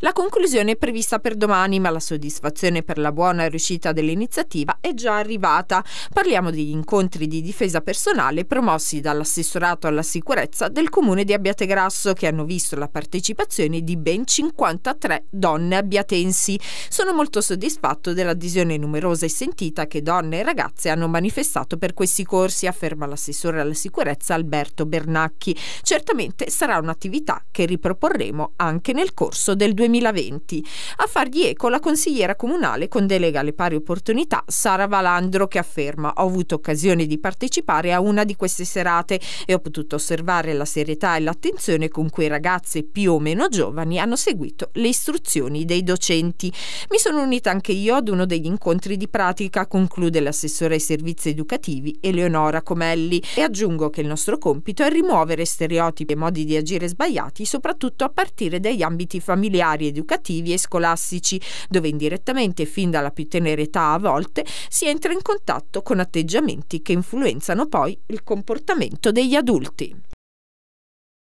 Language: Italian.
La conclusione è prevista per domani, ma la soddisfazione per la buona riuscita dell'iniziativa è già arrivata. Parliamo degli incontri di difesa personale promossi dall'assessorato alla sicurezza del comune di Abbiategrasso che hanno visto la partecipazione di ben 53 donne abbiatensi. Sono molto soddisfatto dell'adesione numerosa e sentita che donne e ragazze hanno manifestato per questi corsi, afferma l'assessore alla sicurezza Alberto Bernacchi. Certamente sarà un'attività che riproporremo anche nel corso del 2020. 2020. A fargli eco la consigliera comunale con delega alle pari opportunità Sara Valandro che afferma ho avuto occasione di partecipare a una di queste serate e ho potuto osservare la serietà e l'attenzione con cui ragazze più o meno giovani hanno seguito le istruzioni dei docenti. Mi sono unita anche io ad uno degli incontri di pratica, conclude l'assessore ai servizi educativi Eleonora Comelli e aggiungo che il nostro compito è rimuovere stereotipi e modi di agire sbagliati soprattutto a partire dagli ambiti familiari seminari educativi e scolastici, dove indirettamente fin dalla più tenera età a volte si entra in contatto con atteggiamenti che influenzano poi il comportamento degli adulti.